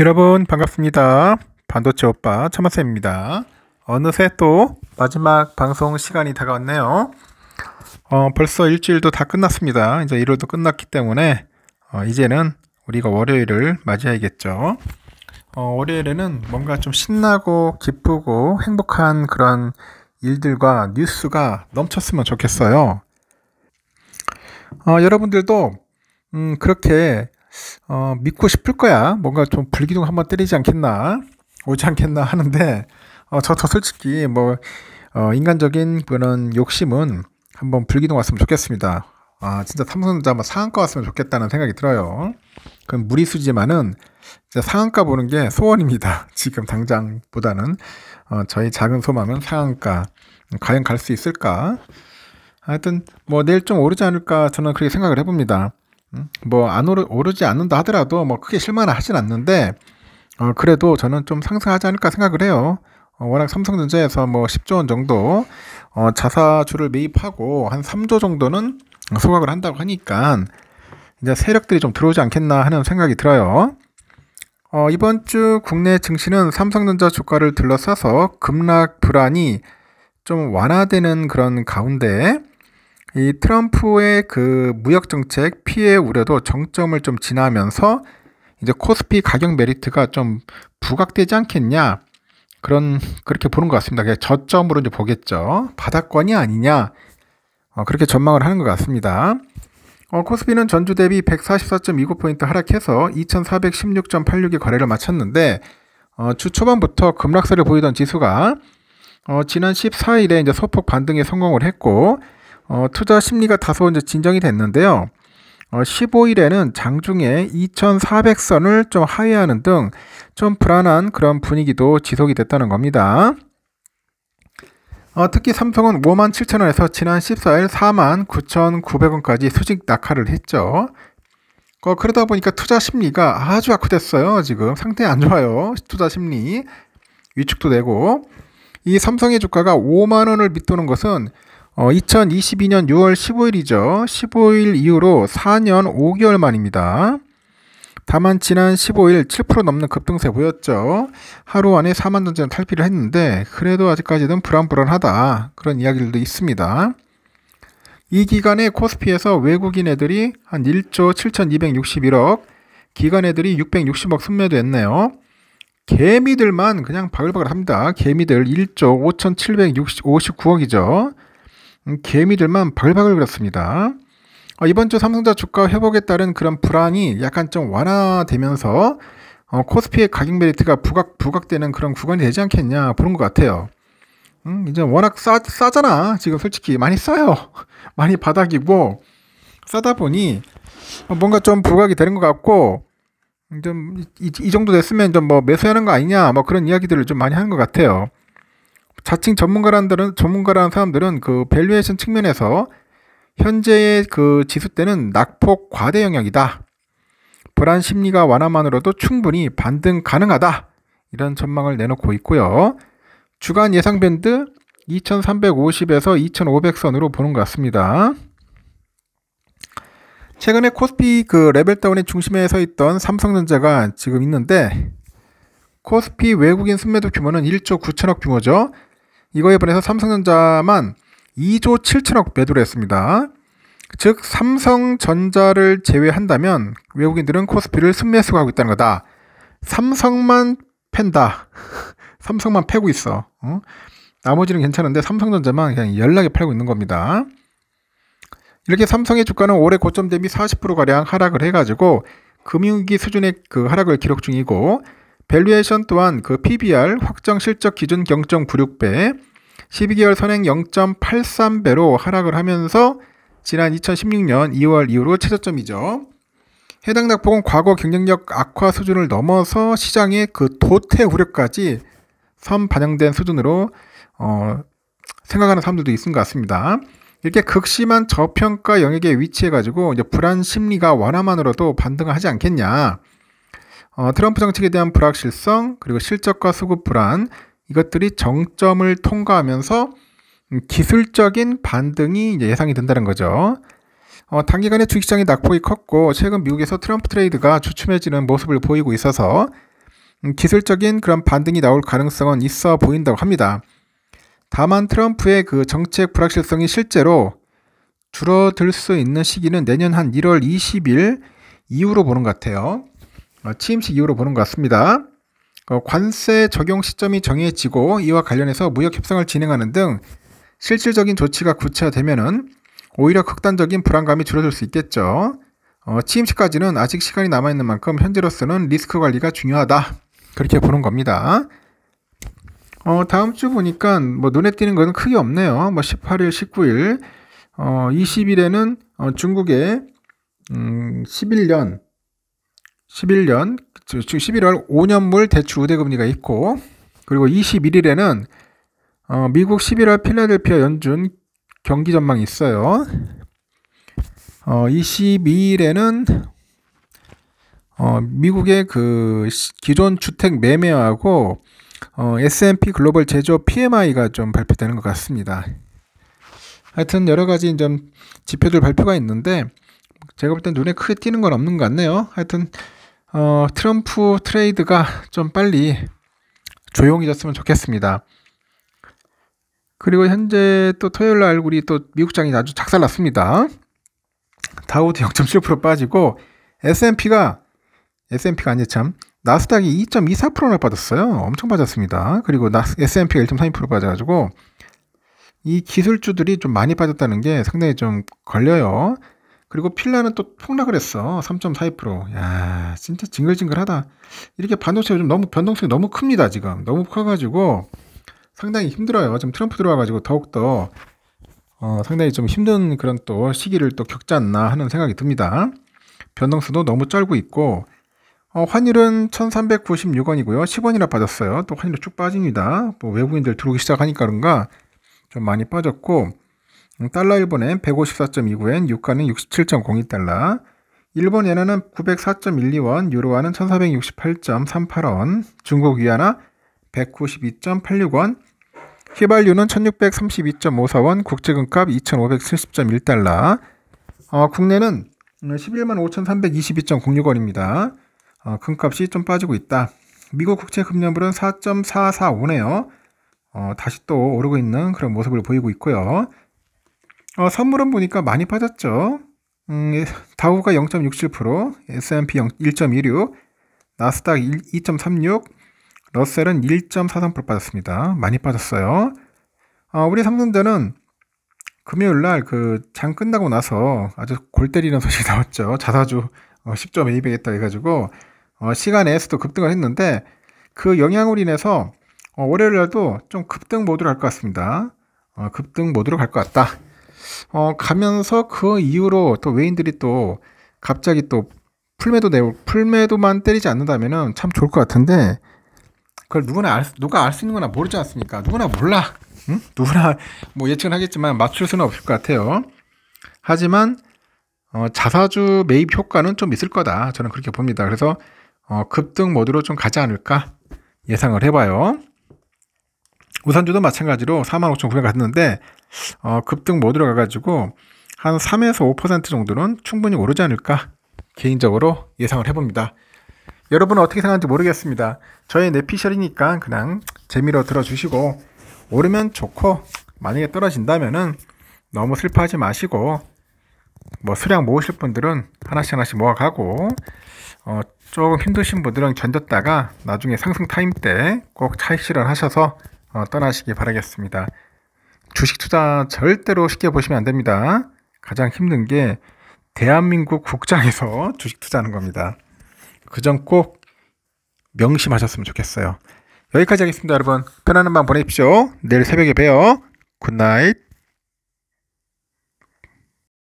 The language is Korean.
여러분 반갑습니다. 반도체 오빠 천마쌤입니다. 어느새 또 마지막 방송 시간이 다가왔네요. 어, 벌써 일주일도 다 끝났습니다. 이제 일요일도 끝났기 때문에 어, 이제는 우리가 월요일을 맞이해야겠죠. 어, 월요일에는 뭔가 좀 신나고 기쁘고 행복한 그런 일들과 뉴스가 넘쳤으면 좋겠어요. 어, 여러분들도 음, 그렇게 어, 믿고 싶을 거야. 뭔가 좀 불기둥 한번 때리지 않겠나, 오지 않겠나 하는데, 어, 저도 솔직히 뭐, 어, 인간적인 그런 욕심은 한번 불기둥 왔으면 좋겠습니다. 아, 진짜 삼성전자 한번 상한가 왔으면 좋겠다는 생각이 들어요. 그럼 무리수지만은 상한가 보는 게 소원입니다. 지금 당장보다는 어, 저희 작은 소망은 상한가. 과연 갈 수 있을까? 하여튼 뭐 내일 좀 오르지 않을까 저는 그렇게 생각을 해봅니다. 음? 뭐안 오르, 지 않는다 하더라도 뭐 크게 실망을 하진 않는데 어, 그래도 저는 좀 상승하지 않을까 생각을 해요. 어, 워낙 삼성전자에서 뭐 10조 원 정도 어, 자사주를 매입하고 한 3조 정도는 소각을 한다고 하니까 이제 세력들이 좀 들어오지 않겠나 하는 생각이 들어요. 어, 이번 주 국내 증시는 삼성전자 주가를 둘러싸서 급락 불안이 좀 완화되는 그런 가운데 이 트럼프의 그 무역 정책 피해 우려도 정점을 좀 지나면서 이제 코스피 가격 메리트가 좀 부각되지 않겠냐 그런 그렇게 보는 것 같습니다. 그냥 저점으로 이제 보겠죠. 바닥권이 아니냐 어, 그렇게 전망을 하는 것 같습니다. 어, 코스피는 전주 대비 144.29포인트 하락해서 2416.86의 거래를 마쳤는데 어, 주 초반부터 급락세를 보이던 지수가 어, 지난 14일에 이제 소폭 반등에 성공을 했고 어, 투자 심리가 다소 이제 진정이 됐는데요. 어, 15일에는 장중에 2,400선을 좀 하회하는 등 좀 불안한 그런 분위기도 지속이 됐다는 겁니다. 어, 특히 삼성은 5 7 0 0 0원에서 지난 14일 4 9,900원까지 수직 낙하를 했죠. 어, 그러다 보니까 투자 심리가 아주 악화됐어요. 지금 상태 안 좋아요. 투자 심리 위축도 되고 이 삼성의 주가가 5만 원을 밑도는 것은 어, 2022년 6월 15일이죠. 15일 이후로 4년 5개월 만입니다. 다만 지난 15일 7% 넘는 급등세 보였죠. 하루 안에 4만 전체는 탈피를 했는데 그래도 아직까지는 불안불안하다 그런 이야기들도 있습니다. 이 기간에 코스피에서 외국인 애들이 한 1조 7,261억, 기관 애들이 660억 순매도했네요. 개미들만 그냥 바글바글 합니다. 개미들 1조 5,759억이죠. 음, 개미들만 바글바글 그렇습니다. 어, 이번 주 삼성자 주가 회복에 따른 그런 불안이 약간 좀 완화되면서 어, 코스피의 가격 메리트가 부각, 부각되는 그런 구간이 되지 않겠냐 그런 것 같아요. 음, 이제 워낙 싸, 싸잖아. 지금 솔직히 많이 싸요. 많이 바닥이고 싸다 보니 어, 뭔가 좀 부각이 되는 것 같고 좀이 이 정도 됐으면 좀 뭐 매수하는 거 아니냐 뭐 그런 이야기들을 좀 많이 하는 것 같아요. 자칭 전문가라는 전문가라는 사람들은 그 밸류에이션 측면에서 현재의 그지수때는 낙폭 과대 영역이다. 불안 심리가 완화만으로도 충분히 반등 가능하다. 이런 전망을 내놓고 있고요. 주간 예상 밴드 2350에서 2500선으로 보는 것 같습니다. 최근에 코스피 그 레벨 다운의 중심에 서 있던 삼성전자가 지금 있는데 코스피 외국인 순매도 규모는 1조 9천억 규모죠. 이거에 반해서 삼성전자만 2조 7천억 매도를 했습니다. 즉 삼성전자를 제외한다면 외국인들은 코스피를 승매수하고 있다는 거다. 삼성만 팬다. 삼성만 패고 있어. 어? 나머지는 괜찮은데 삼성전자만 그냥 연락이 팔고 있는 겁니다. 이렇게 삼성의 주가는 올해 고점 대비 40%가량 하락을 해가지고 금융위기 수준의 그 하락을 기록 중이고 밸류에이션 또한 그 PBR 확정 실적 기준 0.96배 12개월 선행 0.83배로 하락을 하면서 지난 2016년 2월 이후로 최저점이죠. 해당 낙폭은 과거 경쟁력 악화 수준을 넘어서 시장의 그 도태 우려까지 선 반영된 수준으로 어, 생각하는 사람들도 있는 것 같습니다. 이렇게 극심한 저평가 영역에 위치해가지고 이제 불안 심리가 완화만으로도 반등하지 을 않겠냐. 어, 트럼프 정책에 대한 불확실성, 그리고 실적과 수급 불안, 이것들이 정점을 통과하면서 기술적인 반등이 예상이 된다는 거죠. 어, 단기간에 주식시장의 낙폭이 컸고 최근 미국에서 트럼프 트레이드가 주춤해지는 모습을 보이고 있어서 음, 기술적인 그런 반등이 나올 가능성은 있어 보인다고 합니다. 다만 트럼프의 그 정책 불확실성이 실제로 줄어들 수 있는 시기는 내년 한 1월 20일 이후로 보는 것 같아요. 어, 취임식 이후로 보는 것 같습니다. 어, 관세 적용 시점이 정해지고 이와 관련해서 무역 협상을 진행하는 등 실질적인 조치가 구체화되면 오히려 극단적인 불안감이 줄어들 수 있겠죠. 어, 취임식까지는 아직 시간이 남아있는 만큼 현재로서는 리스크 관리가 중요하다. 그렇게 보는 겁니다. 어, 다음 주 보니까 뭐 눈에 띄는 것은 크게 없네요. 뭐 18일, 19일, 어, 20일에는 어, 중국의 음, 11년 11년, 즉 11월 5년물 대출 우대금리가 있고, 그리고 21일에는 어, 미국 11월 필라델피아 연준 경기 전망이 있어요. 어, 22일에는 어, 미국의 그 기존 주택 매매하고 어, S&P 글로벌 제조 PMI가 좀 발표되는 것 같습니다. 하여튼 여러 가지 지표들 발표가 있는데 제가 볼 땐 눈에 크게 띄는 건 없는 것 같네요. 하여튼 어, 트럼프 트레이드가 좀 빨리 조용해졌으면 좋겠습니다. 그리고 현재 또 토요일 날 우리 또 미국장이 아주 작살났습니다. 다우도 0.7% 빠지고 S&P가 S&P가 아니참 나스닥이 2.24%나 빠졌어요. 엄청 빠졌습니다. 그리고 S&P가 1.32% 빠져가지고 이 기술주들이 좀 많이 빠졌다는 게 상당히 좀 걸려요. 그리고 필라는 또 폭락을 했어. 3.42%. 야, 진짜 징글징글하다. 이렇게 반도체 요즘 너무 변동성이 너무 큽니다. 지금 너무 커가지고 상당히 힘들어요. 지금 트럼프 들어와가지고 더욱더 어, 상당히 좀 힘든 그런 또 시기를 또 겪지 않나 하는 생각이 듭니다. 변동수도 너무 쩔고 있고 어, 환율은 1396원이고요. 10원이나 빠졌어요. 또 환율이 쭉 빠집니다. 뭐 외국인들 들어오기 시작하니까 그런가 좀 많이 빠졌고 달러 일본엔 154.29엔, 유가는 67.02달러, 일본 엔화는 904.12원, 유로화는 1468.38원, 중국 위안화 192.86원, 휘발유는 1632.54원, 국제금값 2570.1달러, 어, 국내는 11만 5322.06원입니다. 어, 금값이 좀 빠지고 있다. 미국 국채 금년불은 4.445네요. 어, 다시 또 오르고 있는 그런 모습을 보이고 있고요. 어, 선물은 보니까 많이 빠졌죠. 음, 예, 다우가 0.67%, S&P 1.16, 나스닥 2.36, 러셀은 1.43% 빠졌습니다. 많이 빠졌어요. 어, 우리 삼성전은 금요일 날그 장 끝나고 나서 아주 골 때리는 소식이 나왔죠. 자사주 어, 10점 매입하다 해가지고 어, 시간에서도 급등을 했는데 그 영향으로 인해서 어, 월요일 날도 좀 급등 모드로 갈 것 같습니다. 어, 급등 모드로 갈 것 같다. 어, 가면서 그 이후로 또 외인들이 또 갑자기 또 풀매도 내 풀매도만 때리지 않는다면은 참 좋을 것 같은데 그걸 누구나 알, 수, 누가 알 수 있는 거나 모르지 않습니까? 누구나 몰라. 응? 누구나 뭐 예측은 하겠지만 맞출 수는 없을 것 같아요. 하지만 어, 자사주 매입 효과는 좀 있을 거다. 저는 그렇게 봅니다. 그래서 어, 급등 모드로 좀 가지 않을까 예상을 해봐요. 우산주도 마찬가지로 45,900 갔는데 어, 급등 못 뭐 들어가가지고 한 3에서 5% 정도는 충분히 오르지 않을까 개인적으로 예상을 해봅니다. 여러분은 어떻게 생각하는지 모르겠습니다. 저의 내피셜이니까 그냥 재미로 들어주시고 오르면 좋고 만약에 떨어진다면은 너무 슬퍼하지 마시고 뭐 수량 모으실 분들은 하나씩 하나씩 모아가고 어, 조금 힘드신 분들은 견뎠다가 나중에 상승 타임 때 꼭 차익 실현하셔서 어, 떠나시기 바라겠습니다. 주식 투자 절대로 쉽게 보시면 안 됩니다. 가장 힘든 게 대한민국 국장에서 주식 투자하는 겁니다. 그 점 꼭 명심하셨으면 좋겠어요. 여기까지 하겠습니다, 여러분. 편안한 밤 보내십시오. 내일 새벽에 봬요. 굿나잇.